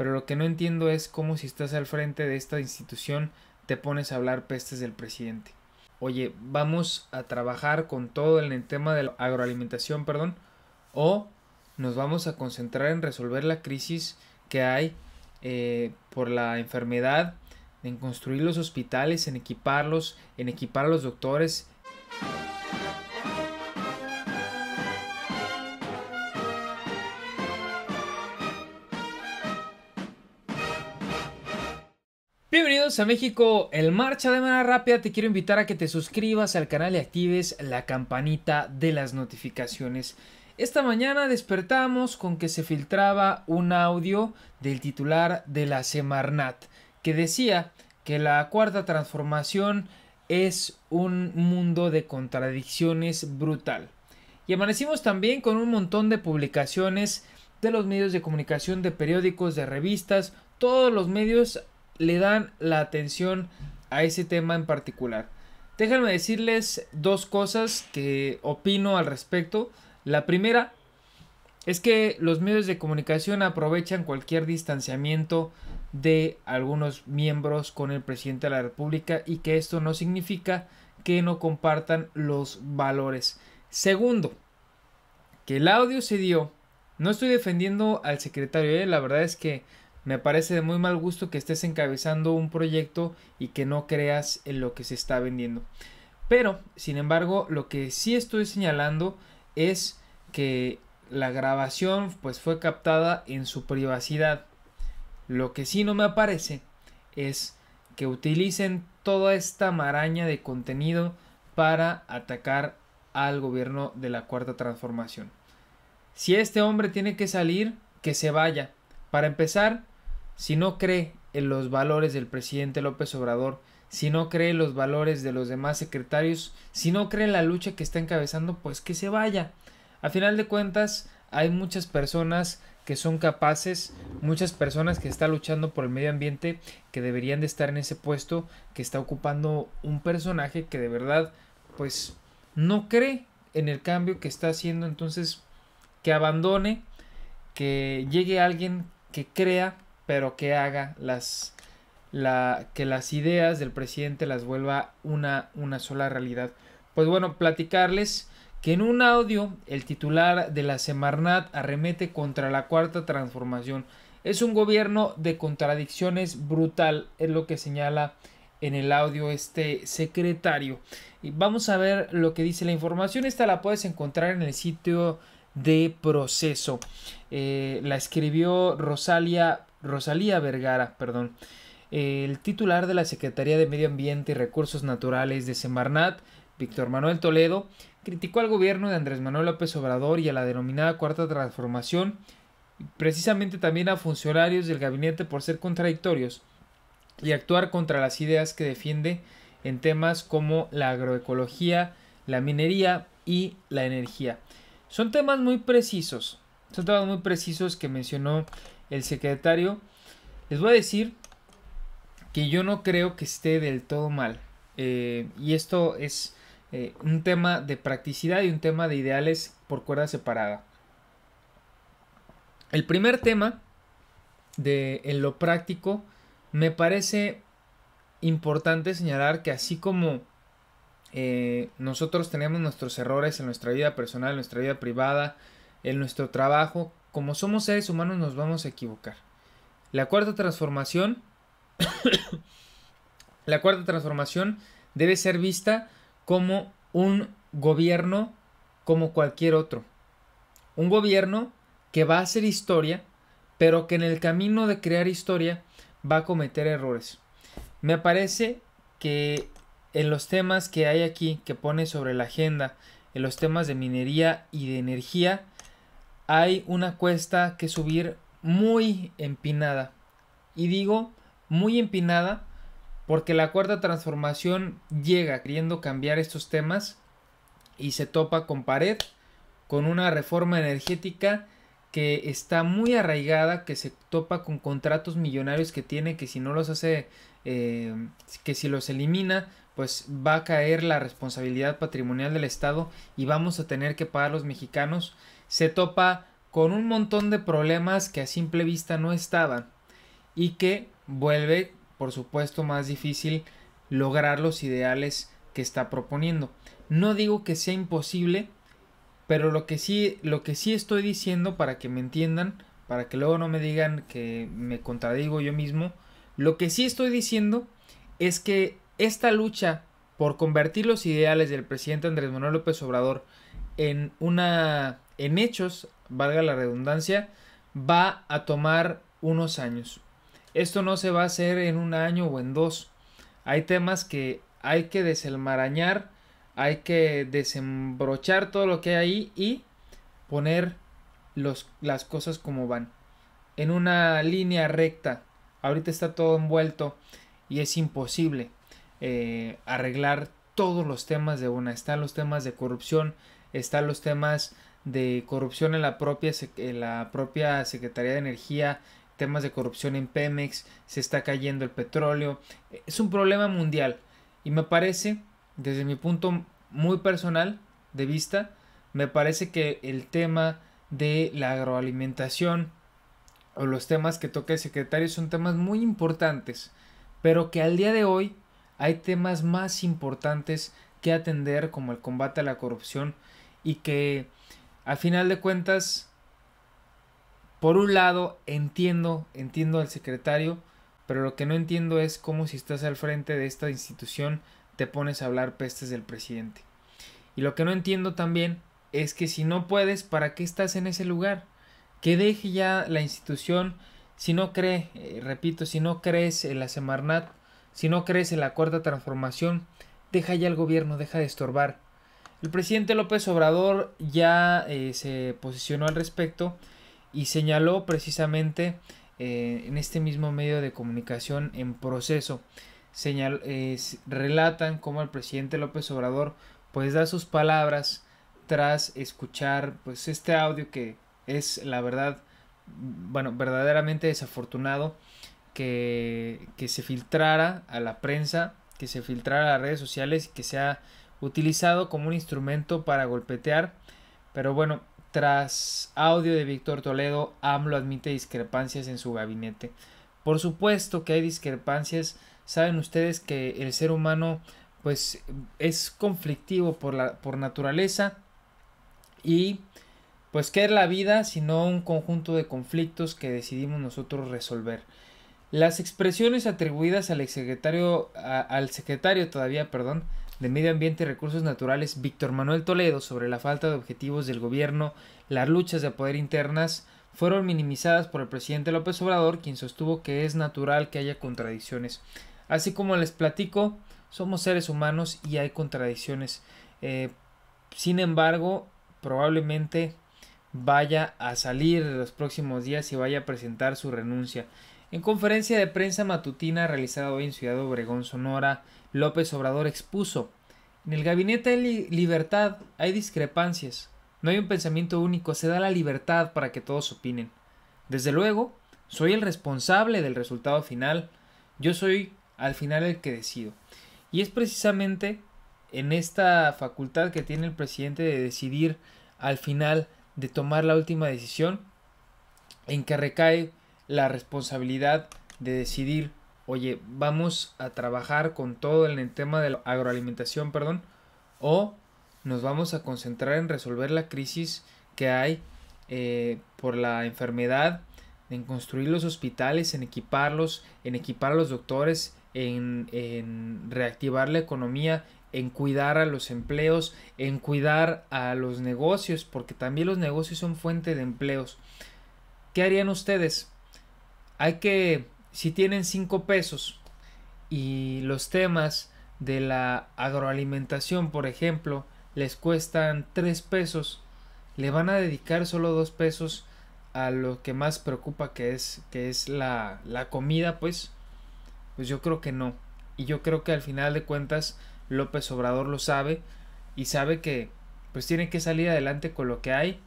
Pero lo que no entiendo es cómo si estás al frente de esta institución te pones a hablar pestes del presidente. Oye, vamos a trabajar con todo en el tema de la agroalimentación, perdón, o nos vamos a concentrar en resolver la crisis que hay eh, por la enfermedad, en construir los hospitales, en equiparlos, en equipar a los doctores, a México el Marcha de manera rápida. Te quiero invitar a que te suscribas al canal y actives la campanita de las notificaciones. Esta mañana despertamos con que se filtraba un audio del titular de la Semarnat que decía que la cuarta transformación es un mundo de contradicciones brutal. Y amanecimos también con un montón de publicaciones de los medios de comunicación, de periódicos, de revistas, todos los medios le dan la atención a ese tema en particular. Déjenme decirles dos cosas que opino al respecto. La primera es que los medios de comunicación aprovechan cualquier distanciamiento de algunos miembros con el presidente de la República y que esto no significa que no compartan los valores. Segundo, que el audio se dio. No estoy defendiendo al secretario, eh, la verdad es que me parece de muy mal gusto que estés encabezando un proyecto y que no creas en lo que se está vendiendo. Pero, sin embargo, lo que sí estoy señalando es que la grabación pues fue captada en su privacidad. Lo que sí no me aparece es que utilicen toda esta maraña de contenido para atacar al gobierno de la cuarta transformación. Si este hombre tiene que salir, que se vaya. Para empezar, si no cree en los valores del presidente López Obrador, si no cree en los valores de los demás secretarios, si no cree en la lucha que está encabezando, pues que se vaya. A final de cuentas, hay muchas personas que son capaces, muchas personas que están luchando por el medio ambiente, que deberían de estar en ese puesto, que está ocupando un personaje que de verdad, pues, no cree en el cambio que está haciendo, entonces, que abandone, que llegue alguien que crea pero que haga las que las ideas del presidente las vuelva una, una sola realidad. Pues bueno, platicarles que en un audio el titular de la Semarnat arremete contra la cuarta transformación. Es un gobierno de contradicciones brutal, es lo que señala en el audio este secretario. Y vamos a ver lo que dice la información. Esta la puedes encontrar en el sitio de proceso. Eh, la escribió Rosalia, Rosalía Vergara, perdón. El titular de la Secretaría de Medio Ambiente y Recursos Naturales de Semarnat, Víctor Manuel Toledo, criticó al gobierno de Andrés Manuel López Obrador y a la denominada Cuarta Transformación, precisamente también a funcionarios del gabinete por ser contradictorios y actuar contra las ideas que defiende en temas como la agroecología, la minería y la energía. Son temas muy precisos, son temas muy precisos que mencionó el secretario. Les voy a decir que yo no creo que esté del todo mal. Eh, y esto es eh, un tema de practicidad y un tema de ideales por cuerda separada. El primer tema de en lo práctico me parece importante señalar que así como eh, nosotros tenemos nuestros errores en nuestra vida personal, en nuestra vida privada, en nuestro trabajo, como somos seres humanos nos vamos a equivocar. La cuarta transformación, la cuarta transformación debe ser vista como un gobierno como cualquier otro. Un gobierno que va a hacer historia, pero que en el camino de crear historia va a cometer errores. Me parece que en los temas que hay aquí, que pone sobre la agenda, en los temas de minería y de energía, hay una cuesta que subir muy empinada. Y digo muy empinada porque la cuarta transformación llega queriendo cambiar estos temas y se topa con pared, con una reforma energética que está muy arraigada, que se topa con contratos millonarios que tiene, que si no los hace, eh, que si los elimina, pues va a caer la responsabilidad patrimonial del Estado y vamos a tener que pagar los mexicanos se topa con un montón de problemas que a simple vista no estaban y que vuelve, por supuesto, más difícil lograr los ideales que está proponiendo. No digo que sea imposible, pero lo que sí, lo que sí estoy diciendo para que me entiendan, para que luego no me digan que me contradigo yo mismo, lo que sí estoy diciendo es que esta lucha por convertir los ideales del presidente Andrés Manuel López Obrador en una en hechos, valga la redundancia, va a tomar unos años. Esto no se va a hacer en un año o en dos. Hay temas que hay que desenmarañar, hay que desembrochar todo lo que hay ahí y poner los, las cosas como van. En una línea recta. Ahorita está todo envuelto y es imposible eh, arreglar todos los temas de una. Están los temas de corrupción, están los temas de corrupción en la propia, la propia Secretaría de Energía, temas de corrupción en Pemex, se está cayendo el petróleo. Es un problema mundial y me parece, desde mi punto muy personal de vista, me parece que el tema de la agroalimentación o los temas que toca el secretario son temas muy importantes, pero que al día de hoy hay temas más importantes que atender como el combate a la corrupción y que al final de cuentas, por un lado, entiendo, entiendo al secretario, pero lo que no entiendo es cómo si estás al frente de esta institución te pones a hablar pestes del presidente. Y lo que no entiendo también es que si no puedes, ¿para qué estás en ese lugar? Que deje ya la institución, si no cree, eh, repito, si no crees en la Semarnat, si no crees en la cuarta transformación, deja ya el gobierno, deja de estorbar. El presidente López Obrador ya eh, se posicionó al respecto y señaló precisamente eh, en este mismo medio de comunicación en proceso. Señal, relatan cómo el presidente López Obrador pues da sus palabras tras escuchar pues este audio que es la verdad bueno verdaderamente desafortunado que, se filtrara a la prensa que se filtrara a las redes sociales y que sea utilizado como un instrumento para golpetear. Pero bueno, tras audio de Víctor Toledo, AMLO admite discrepancias en su gabinete. Por supuesto que hay discrepancias. Saben ustedes que el ser humano pues es conflictivo por, la, por naturaleza y pues qué es la vida sino un conjunto de conflictos que decidimos nosotros resolver. Las expresiones atribuidas al exsecretario al secretario todavía, perdón, de Medio Ambiente y Recursos Naturales, Víctor Manuel Toledo, sobre la falta de objetivos del gobierno, las luchas de poder internas fueron minimizadas por el presidente López Obrador, quien sostuvo que es natural que haya contradicciones. Así como les platico, somos seres humanos y hay contradicciones. Eh, sin embargo, probablemente vaya a salir los próximos días y vaya a presentar su renuncia. En conferencia de prensa matutina realizada hoy en Ciudad Obregón, Sonora, López Obrador expuso En el gabinete de libertad hay discrepancias, no hay un pensamiento único, se da la libertad para que todos opinen. Desde luego, soy el responsable del resultado final, yo soy al final el que decido. Y es precisamente en esta facultad que tiene el presidente de decidir al final, de tomar la última decisión, en que recae la responsabilidad de decidir, oye, vamos a trabajar con todo en el tema de la agroalimentación, perdón, o nos vamos a concentrar en resolver la crisis que hay eh, por la enfermedad, en construir los hospitales, en equiparlos, en equipar a los doctores, en, en reactivar la economía, en cuidar a los empleos, en cuidar a los negocios, porque también los negocios son fuente de empleos. ¿Qué harían ustedes? hay que, si tienen 5 pesos y los temas de la agroalimentación, por ejemplo, les cuestan 3 pesos, le van a dedicar solo 2 pesos a lo que más preocupa que es, que es la, comida, pues, pues yo creo que no. Y yo creo que al final de cuentas López Obrador lo sabe y sabe que pues tiene que salir adelante con lo que hay,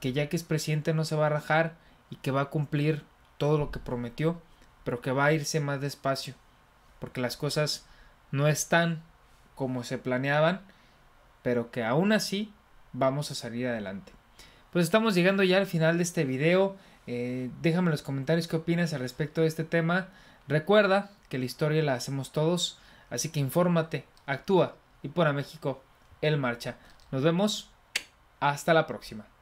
que ya que es presidente no se va a rajar y que va a cumplir todo lo que prometió, pero que va a irse más despacio, porque las cosas no están como se planeaban, pero que aún así vamos a salir adelante. Pues estamos llegando ya al final de este video. Eh, déjame en los comentarios qué opinas al respecto de este tema. Recuerda que la historia la hacemos todos, así que infórmate, actúa y por a México en marcha. Nos vemos. Hasta la próxima.